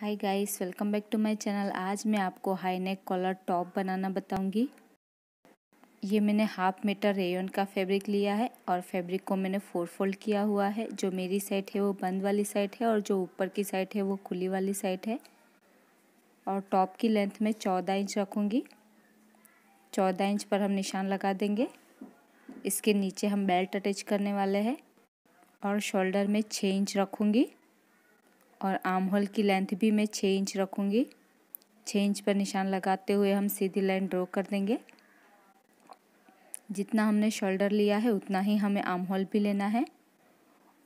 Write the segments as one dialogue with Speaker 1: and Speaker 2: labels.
Speaker 1: hi guys welcome back to my channel आज मैं आपको हाई नेक कॉलर टॉप बनाना बताऊंगी ये मैंने हाफ मीटर रेयन का फैब्रिक लिया है और फैब्रिक को मैंने फोर फोल्ड किया हुआ है जो मेरी साइड है वो बंद वाली साइड है और जो ऊपर की साइड है वो खुली वाली साइड है और टॉप की लेंथ में चौदह इंच रखूँगी चौदह इंच पर हम निशान लगा देंगे इसके नीचे हम बेल्ट अटैच करने वाले हैं और शोल्डर में छः इंच रखूँगी और आर्म होल की लेंथ भी मैं छः इंच रखूँगी छः इंच पर निशान लगाते हुए हम सीधी लाइन ड्रॉ कर देंगे जितना हमने शोल्डर लिया है उतना ही हमें आर्म होल भी लेना है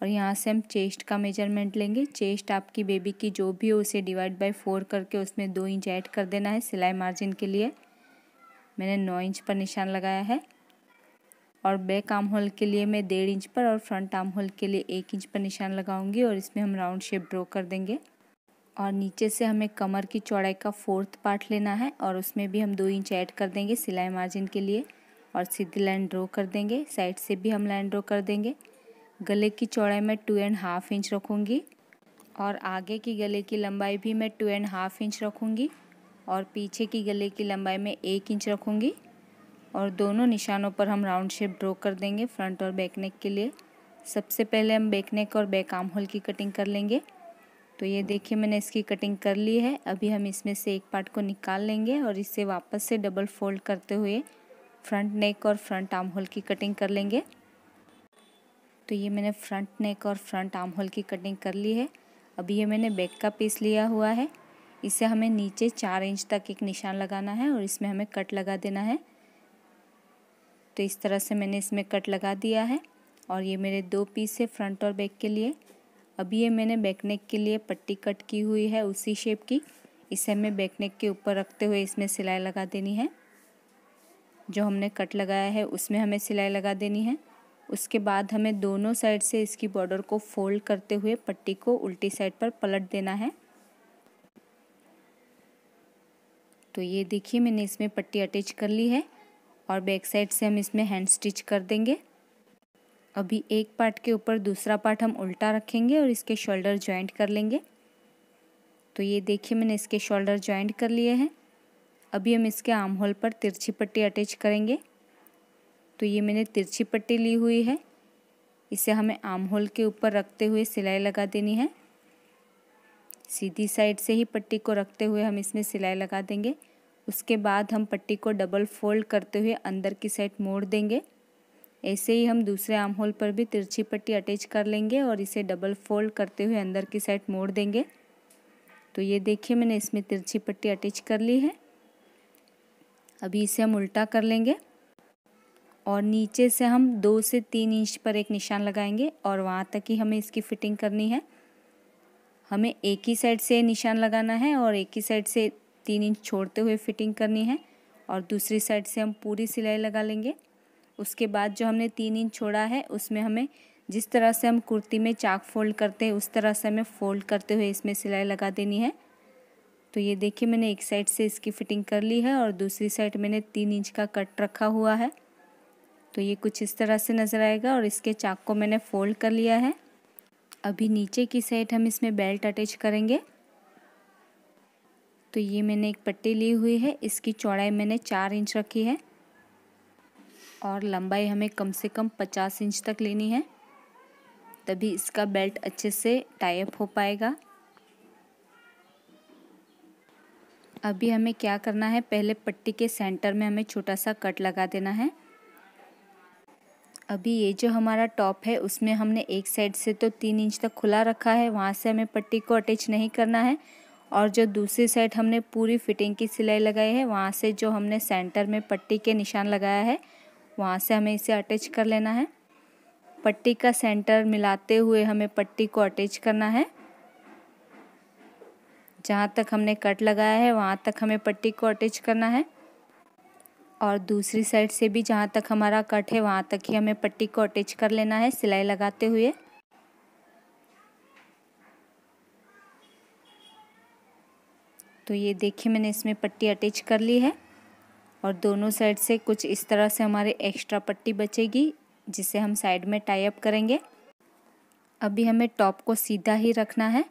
Speaker 1: और यहाँ से हम चेस्ट का मेजरमेंट लेंगे चेस्ट आपकी बेबी की जो भी हो उसे डिवाइड बाय फोर करके उसमें दो इंच ऐड कर देना है सिलाई मार्जिन के लिए मैंने नौ इंच पर निशान लगाया है और बैक आर्म होल के लिए मैं डेढ़ इंच पर और फ्रंट आर्म होल के लिए एक इंच पर निशान लगाऊंगी और इसमें हम राउंड शेप ड्रॉ कर देंगे और नीचे से हमें कमर की चौड़ाई का फोर्थ पार्ट लेना है और उसमें भी हम दो इंच ऐड कर देंगे सिलाई मार्जिन के लिए और सीधी लाइन ड्रॉ कर देंगे साइड से भी हम लाइन ड्रॉ कर देंगे गले की चौड़ाई मैं टू एंड हाफ इंच रखूँगी और आगे की गले की लंबाई भी मैं टू एंड हाफ इंच रखूँगी और पीछे की गले की लंबाई में एक इंच रखूँगी और दोनों निशानों पर हम राउंड शेप ड्रॉ कर देंगे फ्रंट और बैक नेक के लिए सबसे पहले हम बैक नेक और बैक आर्म होल की कटिंग कर लेंगे तो ये देखिए मैंने इसकी कटिंग कर ली है अभी हम इसमें से एक पार्ट को निकाल लेंगे और इसे वापस से डबल फोल्ड करते हुए फ्रंट नेक और फ्रंट आर्म होल की कटिंग कर लेंगे तो ये मैंने फ्रंट नेक और फ्रंट आर्म होल की कटिंग कर ली है अभी ये मैंने बैक का पीस लिया हुआ है इसे हमें नीचे चार इंच तक एक निशान लगाना है और इसमें हमें कट लगा देना है तो इस तरह से मैंने इसमें कट लगा दिया है और ये मेरे दो पीस है फ्रंट और बैक के लिए अभी ये मैंने बैकनेक के लिए पट्टी कट की हुई है उसी शेप की इसे हमें बैकनेक के ऊपर रखते हुए इसमें सिलाई लगा देनी है जो हमने कट लगाया है उसमें हमें सिलाई लगा देनी है उसके बाद हमें दोनों साइड से इसकी बॉर्डर को फोल्ड करते हुए पट्टी को उल्टी साइड पर पलट देना है तो ये देखिए मैंने इसमें पट्टी अटैच कर ली है और बैक साइड से हम इसमें हैंड स्टिच कर देंगे अभी एक पार्ट के ऊपर दूसरा पार्ट हम उल्टा रखेंगे और इसके शोल्डर ज्वाइंट कर लेंगे तो ये देखिए मैंने इसके शोल्डर ज्वाइंट कर लिए हैं अभी हम इसके आर्म होल पर तिरछी पट्टी अटैच करेंगे तो ये मैंने तिरछी पट्टी ली हुई है इसे हमें आर्म होल के ऊपर रखते हुए सिलाई लगा देनी है सीधी साइड से ही पट्टी को रखते हुए हम इसमें सिलाई लगा देंगे उसके बाद हम पट्टी को डबल फोल्ड करते हुए अंदर की साइड मोड़ देंगे ऐसे ही हम दूसरे आर्म होल पर भी तिरछी पट्टी अटैच कर लेंगे और इसे डबल फोल्ड करते हुए अंदर की साइड मोड़ देंगे तो ये देखिए मैंने इसमें तिरछी पट्टी अटैच कर ली है अभी इसे हम उल्टा कर लेंगे और नीचे से हम दो से तीन इंच पर एक निशान लगाएंगे और वहाँ तक ही हमें इसकी फिटिंग करनी है हमें एक ही साइड से निशान लगाना है और एक ही साइड से तीन इंच छोड़ते हुए फिटिंग करनी है और दूसरी साइड से हम पूरी सिलाई लगा लेंगे उसके बाद जो हमने तीन इंच छोड़ा है उसमें हमें जिस तरह से हम कुर्ती में चाक फोल्ड करते हैं उस तरह से हमें फोल्ड करते हुए इसमें सिलाई लगा देनी है तो ये देखिए मैंने एक साइड से इसकी फिटिंग कर ली है और दूसरी साइड मैंने तीन इंच का कट रखा हुआ है तो ये कुछ इस तरह से नज़र आएगा और इसके चाक को मैंने फोल्ड कर लिया है अभी नीचे की साइड हम इसमें बेल्ट अटैच करेंगे तो ये मैंने एक पट्टी ली हुई है इसकी चौड़ाई मैंने चार इंच रखी है और लंबाई हमें कम से कम पचास इंच तक लेनी है तभी इसका बेल्ट अच्छे से टाइप हो पाएगा अभी हमें क्या करना है पहले पट्टी के सेंटर में हमें छोटा सा कट लगा देना है अभी ये जो हमारा टॉप है उसमें हमने एक साइड से तो तीन इंच तक खुला रखा है वहाँ से हमें पट्टी को अटैच नहीं करना है और जो दूसरी साइड हमने पूरी फिटिंग की सिलाई लगाई है वहाँ से जो हमने सेंटर में पट्टी के निशान लगाया है वहाँ से हमें इसे अटैच कर लेना है पट्टी का सेंटर मिलाते हुए हमें पट्टी को अटैच करना है जहाँ तक हमने कट लगाया है वहाँ तक हमें पट्टी को अटैच करना है और दूसरी साइड से भी जहाँ तक हमारा कट है वहाँ तक ही हमें पट्टी को अटैच कर लेना है सिलाई लगाते हुए तो ये देखिए मैंने इसमें पट्टी अटैच कर ली है और दोनों साइड से कुछ इस तरह से हमारे एक्स्ट्रा पट्टी बचेगी जिसे हम साइड में टाई अप करेंगे अभी हमें टॉप को सीधा ही रखना है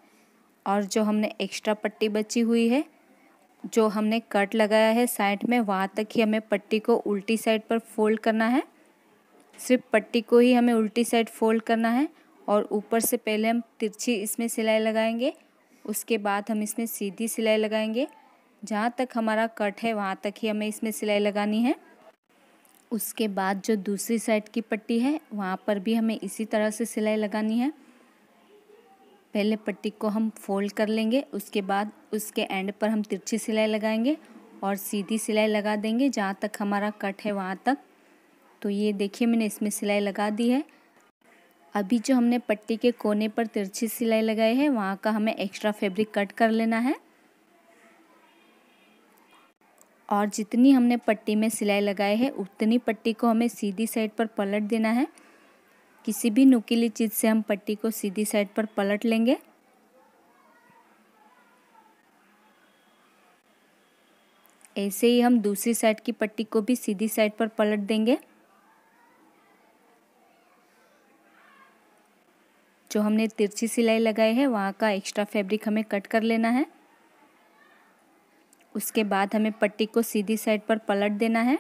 Speaker 1: और जो हमने एक्स्ट्रा पट्टी बची हुई है जो हमने कट लगाया है साइड में वहाँ तक ही हमें पट्टी को उल्टी साइड पर फोल्ड करना है सिर्फ पट्टी को ही हमें उल्टी साइड फोल्ड करना है और ऊपर से पहले हम तिरछी इसमें सिलाई लगाएंगे उसके बाद हम इसमें सीधी सिलाई लगाएंगे जहाँ तक हमारा कट है वहाँ तक ही हमें इसमें सिलाई लगानी है उसके बाद जो दूसरी साइड की पट्टी है वहाँ पर भी हमें इसी तरह से सिलाई लगानी है पहले पट्टी को हम फोल्ड कर लेंगे उसके बाद उसके एंड पर हम तिरछी सिलाई लगाएंगे और सीधी सिलाई लगा देंगे जहाँ तक हमारा कट है वहाँ तक तो ये देखिए मैंने इसमें सिलाई लगा दी है अभी जो हमने पट्टी के कोने पर तिरछी सिलाई लगाई है वहाँ का हमें एक्स्ट्रा फैब्रिक कट कर लेना है और जितनी हमने पट्टी में सिलाई लगाई है उतनी पट्टी को हमें सीधी साइड पर पलट देना है किसी भी नुकीली चीज़ से हम पट्टी को सीधी साइड पर पलट लेंगे ऐसे ही हम दूसरी साइड की पट्टी को भी सीधी साइड पर पलट देंगे जो हमने तिरछी सिलाई लगाई है वहाँ का एक्स्ट्रा फैब्रिक हमें कट कर लेना है उसके बाद हमें पट्टी को सीधी साइड पर पलट देना है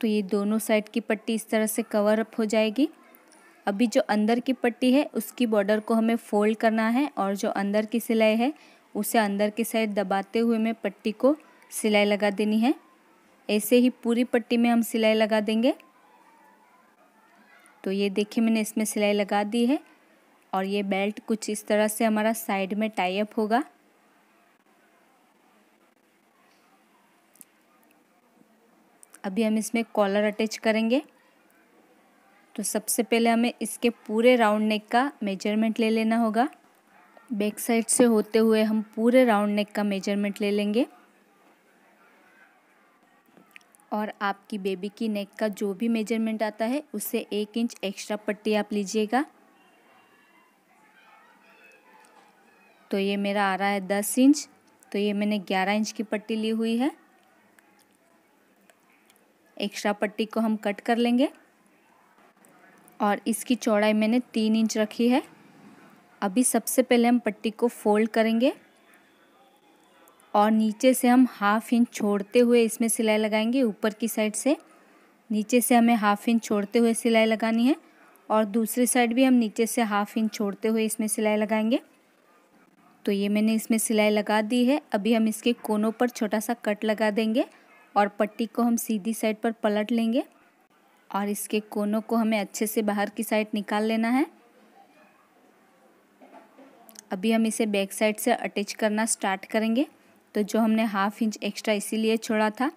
Speaker 1: तो ये दोनों साइड की पट्टी इस तरह से कवर अप हो जाएगी अभी जो अंदर की पट्टी है उसकी बॉर्डर को हमें फोल्ड करना है और जो अंदर की सिलाई है उसे अंदर की साइड दबाते हुए मैं पट्टी को सिलाई लगा देनी है ऐसे ही पूरी पट्टी में हम सिलाई लगा देंगे तो ये देखिए मैंने इसमें सिलाई लगा दी है और ये बेल्ट कुछ इस तरह से हमारा साइड में टाई अप होगा अभी हम इसमें कॉलर अटैच करेंगे तो सबसे पहले हमें इसके पूरे राउंड नेक का मेजरमेंट ले लेना होगा बैक साइड से होते हुए हम पूरे राउंड नेक का मेजरमेंट ले लेंगे और आपकी बेबी की नेक का जो भी मेजरमेंट आता है उससे एक इंच एक्स्ट्रा पट्टी आप लीजिएगा तो ये मेरा आ रहा है दस इंच तो ये मैंने ग्यारह इंच की पट्टी ली हुई है एक्स्ट्रा पट्टी को हम कट कर लेंगे और इसकी चौड़ाई मैंने तीन इंच रखी है अभी सबसे पहले हम पट्टी को फोल्ड करेंगे और नीचे से हम हाफ इंच छोड़ते हुए इसमें सिलाई लगाएंगे ऊपर की साइड से नीचे से हमें हाफ इंच छोड़ते हुए सिलाई लगानी है और दूसरी साइड भी हम नीचे से हाफ इंच छोड़ते हुए इसमें सिलाई लगाएंगे तो ये मैंने इसमें सिलाई लगा दी है अभी हम इसके कोनों पर छोटा सा कट लगा देंगे और पट्टी को हम सीधी साइड पर पलट लेंगे और इसके कोनों को हमें अच्छे से बाहर की साइड निकाल लेना है अभी हम इसे बैक साइड से अटैच करना स्टार्ट करेंगे तो जो हमने हाफ इंच एक्स्ट्रा इसीलिए छोड़ा था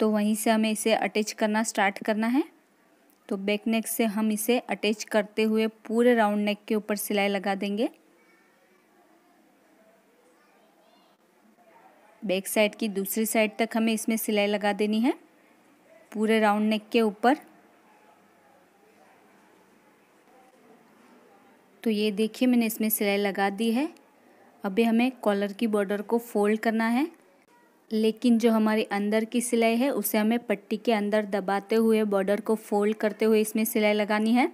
Speaker 1: तो वहीं से हमें इसे अटैच करना स्टार्ट करना है तो बैक नेक से हम इसे अटैच करते हुए पूरे राउंड नेक के ऊपर सिलाई लगा देंगे बैक साइड की दूसरी साइड तक हमें इसमें सिलाई लगा देनी है पूरे राउंड नेक के ऊपर तो ये देखिए मैंने इसमें सिलाई लगा दी है अभी हमें कॉलर की बॉर्डर को फोल्ड करना है लेकिन जो हमारे अंदर की सिलाई है उसे हमें पट्टी के अंदर दबाते हुए बॉर्डर को फोल्ड करते हुए इसमें सिलाई लगानी है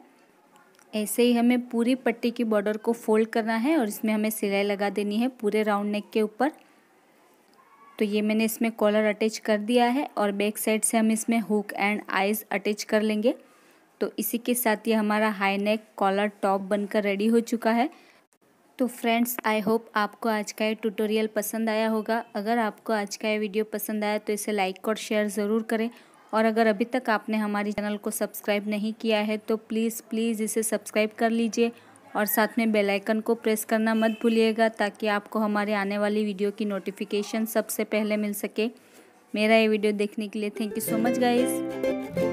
Speaker 1: ऐसे ही हमें पूरी पट्टी की बॉर्डर को फोल्ड करना है और इसमें हमें सिलाई लगा देनी है पूरे राउंड नेक के ऊपर तो ये मैंने इसमें कॉलर अटैच कर दिया है और बैक साइड से हम इसमें हुक एंड आइज़ अटैच कर लेंगे तो इसी के साथ ये हमारा हाई नेक कॉलर टॉप बनकर रेडी हो चुका है तो फ्रेंड्स आई होप आपको आज का ये ट्यूटोरियल पसंद आया होगा अगर आपको आज का ये वीडियो पसंद आया तो इसे लाइक और शेयर ज़रूर करें और अगर अभी तक आपने हमारे चैनल को सब्सक्राइब नहीं किया है तो प्लीज़ प्लीज़ इसे सब्सक्राइब कर लीजिए और साथ में बेल आइकन को प्रेस करना मत भूलिएगा ताकि आपको हमारे आने वाली वीडियो की नोटिफिकेशन सबसे पहले मिल सके मेरा ये वीडियो देखने के लिए thank you so much guys